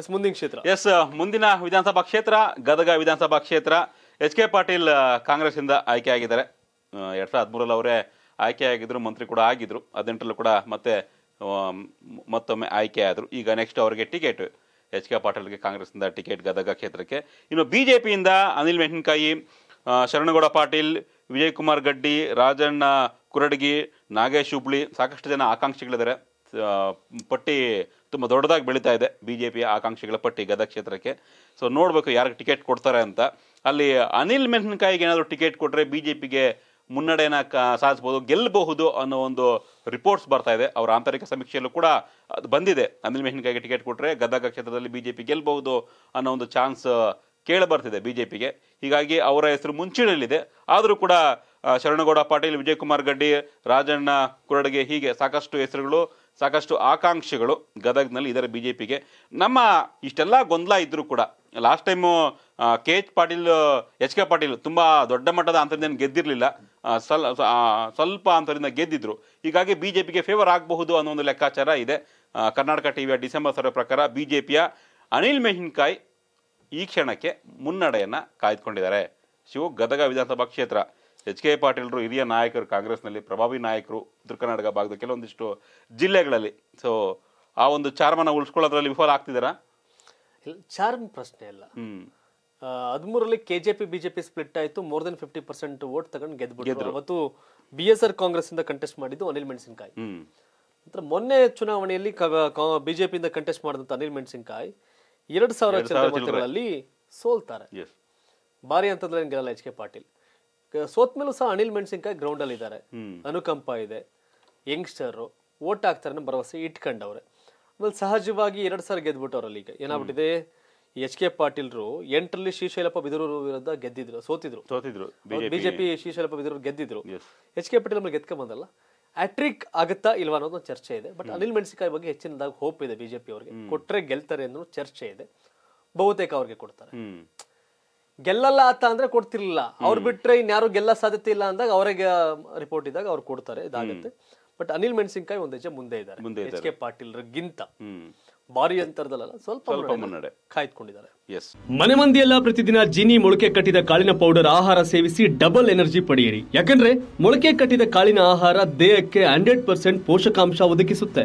S ಮುಂದಿನ ಕ್ಷೇತ್ರ S ಮುಂದಿನ ವಿಧಾನಸಭಾ ಕ್ಷೇತ್ರ ಗದಗ ವಿಧಾನಸಭಾ ಕ್ಷೇತ್ರ ಎಚ್ ಕೆ ಪಾಟೀಲ್ ಕಾಂಗ್ರೆಸ್ ಇಂದ ಆಯ್ಕೆ ಆಗಿದ್ದಾರೆ ಎರಡ್ ಸಾವಿರದ ಹದಿಮೂರಲ್ಲಿ ಅವರೇ ಆಯ್ಕೆ ಆಗಿದ್ರು ಮಂತ್ರಿ ಕೂಡ ಆಗಿದ್ರು ಹದಿನೆಂಟರಲ್ಲೂ ಕೂಡ ಮತ್ತೆ ಮತ್ತೊಮ್ಮೆ ಆಯ್ಕೆ ಆದರು ಈಗ ನೆಕ್ಸ್ಟ್ ಅವರಿಗೆ ಟಿಕೆಟ್ ಎಚ್ ಕೆ ಪಾಟೀಲ್ಗೆ ಕಾಂಗ್ರೆಸ್ನಿಂದ ಟಿಕೆಟ್ ಗದಗ ಕ್ಷೇತ್ರಕ್ಕೆ ಇನ್ನು ಬಿ ಜೆ ಪಿಯಿಂದ ಅನಿಲ್ ಮೆಣಸಿನಕಾಯಿ ಶರಣಗೌಡ ಪಾಟೀಲ್ ವಿಜಯ್ ಕುಮಾರ್ ಗಡ್ಡಿ ರಾಜಣ್ಣ ಕುರಡಗಿ ನಾಗೇಶ್ ಹುಬ್ಳಿ ಸಾಕಷ್ಟು ಜನ ಆಕಾಂಕ್ಷಿಗಳಿದ್ದಾರೆ ಪಟ್ಟಿ ತುಂಬ ದೊಡ್ಡದಾಗಿ ಬೆಳೀತಾ ಇದೆ ಬಿ ಜೆ ಪಿ ಆಕಾಂಕ್ಷಿಗಳ ಪಟ್ಟಿ ಗದಗ ಕ್ಷೇತ್ರಕ್ಕೆ ಸೊ ನೋಡಬೇಕು ಯಾರಿಗೆ ಟಿಕೆಟ್ ಕೊಡ್ತಾರೆ ಅಂತ ಅಲ್ಲಿ ಅನಿಲ್ ಮೆಹನ್ಕಾಯಿಗೆ ಏನಾದರೂ ಟಿಕೆಟ್ ಕೊಟ್ಟರೆ ಬಿ ಜೆ ಪಿಗೆ ಮುನ್ನಡೆನ ಕ ಸಾಧಿಸ್ಬೋದು ಗೆಲ್ಲಬಹುದು ಅನ್ನೋ ಒಂದು ರಿಪೋರ್ಟ್ಸ್ ಬರ್ತಾ ಇದೆ ಅವರ ಆಂತರಿಕ ಸಮೀಕ್ಷೆಯಲ್ಲೂ ಕೂಡ ಅದು ಬಂದಿದೆ ಅನಿಲ್ ಮೆಹನ್ಕಾಯಿಗೆ ಟಿಕೆಟ್ ಕೊಟ್ಟರೆ ಗದಗ ಕ್ಷೇತ್ರದಲ್ಲಿ ಬಿ ಜೆ ಪಿ ಗೆಲ್ಲಬಹುದು ಅನ್ನೋ ಒಂದು ಚಾನ್ಸ್ ಕೇಳಿ ಬರ್ತಿದೆ ಬಿ ಜೆ ಪಿಗೆ ಹೀಗಾಗಿ ಅವರ ಹೆಸರು ಮುಂಚೂಣಿಯಲ್ಲಿದೆ ಆದರೂ ಕೂಡ ಶರಣಗೌಡ ಪಾಟೀಲ್ ವಿಜಯಕುಮಾರ್ ಗಡ್ಡಿ ರಾಜಣ್ಣ ಕುರಡಗೆ ಹೀಗೆ ಸಾಕಷ್ಟು ಹೆಸರುಗಳು ಸಾಕಷ್ಟು ಆಕಾಂಕ್ಷೆಗಳು ಗದಗ್ನಲ್ಲಿ ಇದರ ಬಿ ಜೆ ಪಿಗೆ ನಮ್ಮ ಇಷ್ಟೆಲ್ಲ ಗೊಂದಲ ಇದ್ದರೂ ಕೂಡ last time K H Patil H K Patil ತುಂಬ ದೊಡ್ಡ ಮಟ್ಟದ ಅಂತರಿಂದ ಗೆದ್ದಿರಲಿಲ್ಲ ಸ್ವಲ್ ಸ್ವಲ್ಪ ಅಂತರಿಂದ ಗೆದ್ದಿದ್ರು ಹೀಗಾಗಿ ಬಿ ಜೆ ಪಿಗೆ ಫೇವರ್ ಆಗಬಹುದು ಅನ್ನೋ ಒಂದು ಲೆಕ್ಕಾಚಾರ ಇದೆ ಕರ್ನಾಟಕ ಟಿ ವಿಯ ಡಿಸೆಂಬರ್ ಸರ್ವೆ ಪ್ರಕಾರ ಬಿ ಜೆ ಪಿಯ ಅನಿಲ್ ಮೆಹಿನ್ಕಾಯ್ ಈ ಕ್ಷಣಕ್ಕೆ ಮುನ್ನಡೆಯನ್ನು ಕಾಯ್ದುಕೊಂಡಿದ್ದಾರೆ ಶಿವ ಗದಗ ವಿಧಾನಸಭಾ ಕ್ಷೇತ್ರ ಎಚ್ ಕೆ ಪಾಟೀಲರು ಹಿರಿಯ ನಾಯಕರು ಕಾಂಗ್ರೆಸ್ನಲ್ಲಿ ಪ್ರಭಾವಿ ನಾಯಕರು ಉತ್ತರ ಕರ್ನಾಟಕ ಭಾಗದ ಕೆಲವೊಂದಿಷ್ಟು ಜಿಲ್ಲೆಗಳಲ್ಲಿ ಸೊ ಆ ಒಂದು ಚಾರ್ಮನ ಉಳಿಸ್ಕೊಳ್ಳೋದ್ರಲ್ಲಿ ವಿಫಲ ಆಗ್ತಿದ್ದಾರಾ ಚಾರ್ಮ್ ಪ್ರಶ್ನೆ ಅಲ್ಲ ಹದಿಮೂರಲ್ಲಿ K J P BJP split ಆಯಿತು more than fifty percent vote ತಗೊಂಡು ಗೆದ್ಬಿಟ್ಟಿದ್ರು ಮತ್ತು ಬಿ ಎಸ್ ಆರ್ ಕಾಂಗ್ರೆಸ್ ಇಂದ ಕಂಟೆಸ್ಟ್ ಮಾಡಿದ್ದು ಅನಿಲ್ ಮೆಣಸಿನಕಾಯಿ ನಂತರ ಮೊನ್ನೆ ಚುನಾವಣೆಯಲ್ಲಿ ಬಿಜೆಪಿಯಿಂದ ಕಂಟೆಸ್ಟ್ ಮಾಡಿದಂಥ ಅನಿಲ್ ಮೆಣಸಿನಕಾಯಿ ಎರಡು ಸಾವಿರ ಚಂದ್ರಮತಗಳಲ್ಲಿ ಸೋಲ್ತಾರೆ ಭಾರಿ ಅಂತಂದ್ರೆ ಗೆಲ್ಲ ಎಚ್ ಕೆ ಪಾಟೀಲ್ ಸೋತ್ ಮೇಲೂ ಸಹ ಅನಿಲ್ ಮೆಣಸಿನ್ಕಾಯಿ ಗ್ರೌಂಡ್ ಅಲ್ಲಿ ಇದ್ದಾರೆ ಅನುಕಂಪ ಇದೆ ಯಂಗ್ಸ್ಟರ್ ಓಟ್ ಹಾಕ್ತಾರೆ ಭರವಸೆ ಇಟ್ಕೊಂಡವ್ರೆ ಆಮೇಲೆ ಸಹಜವಾಗಿ ಎರಡು ಸಾರಿ ಗೆದ್ಬಿಟ್ಟವ್ರಲ್ಲಿ ಈಗ ಏನಾಗ್ಬಿಟ್ಟಿದೆ ಎಚ್ ಕೆ ಪಾಟೀಲ್ರು ಎಂಟರಲ್ಲಿ ಶ್ರೀಶೈಲಪ್ಪ ಬಿದರೂರು ವಿರುದ್ಧ ಗೆದ್ದಿದ್ರು ಸೋತಿದ್ರು ಸೋತಿದ್ರು ಬಿಜೆಪಿ ಶ್ರೀಶೈಲಪ್ಪ ಬಿದರೂರು ಗೆದ್ದಿದ್ರು ಎಚ್ ಕೆ ಪಾಟೀಲ್ ಗೆದ್ಕೊಂಡ್ ಬಂದಲ್ಲ ಆಟ್ರಿಕ್ ಆಗುತ್ತಾ ಇಲ್ವಾ ಅನ್ನೋದು ಚರ್ಚೆ ಇದೆ ಬಟ್ ಅನಿಲ್ ಮೆಣಸಿಕಾಯಿ ಬಗ್ಗೆ ಹೆಚ್ಚಿನದಾಗಿ ಹೋಪ್ ಇದೆ ಬಿಜೆಪಿ ಅವ್ರಿಗೆ ಕೊಟ್ರೆ ಗೆಲ್ತಾರೆ ಅನ್ನೋ ಚರ್ಚೆ ಇದೆ ಬಹುತೇಕ ಅವ್ರಿಗೆ ಕೊಡ್ತಾರೆ ಗೆಲ್ಲಲ್ಲ ಆತ ಅಂದ್ರೆ ಕೊಡ್ತಿರ್ಲಿಲ್ಲ ಅವ್ರು ಬಿಟ್ರೆ ಇನ್ಯಾರು ಗೆಲ್ಲ ಸಾಧ್ಯತೆ ಇಲ್ಲ ಅಂದಾಗ ಅವರಿಗೆ ರಿಪೋರ್ಟ್ ಇದ್ದಾಗ ಅವ್ರು ಕೊಡ್ತಾರೆ ಇದಾಗುತ್ತೆ ಬಟ್ ಅನಿಲ್ ಮೆಣಸಿನ್ಕಾಯಿ ಒಂದ್ ಹೆಜ್ಜೆ ಮುಂದೆ ಇದ್ದಾರೆ ಎಚ್ ಕೆ ಪಾಟೀಲ್ ಗಿಂತ ಭಾರಿ ಅಂತರದಲ್ಲ ಸ್ವಲ್ಪ ಮುನ್ನಡೆ ಕಾಯ್ದುಕೊಂಡಿದ್ದಾರೆ ಮನೆ ಮಂದಿಯೆಲ್ಲ ಪ್ರತಿದಿನ ಜೀನಿ ಮೊಳಕೆ ಕಟ್ಟಿದ ಕಾಳಿನ ಪೌಡರ್ ಆಹಾರ ಸೇವಿಸಿ ಡಬಲ್ ಎನರ್ಜಿ ಪಡೆಯಿರಿ ಯಾಕಂದ್ರೆ ಮೊಳಕೆ ಕಟ್ಟಿದ ಕಾಳಿನ ಆಹಾರ ದೇಹಕ್ಕೆ ಹಂಡ್ರೆಡ್ ಪರ್ಸೆಂಟ್ ಪೋಷಕಾಂಶ ಒದಗಿಸುತ್ತೆ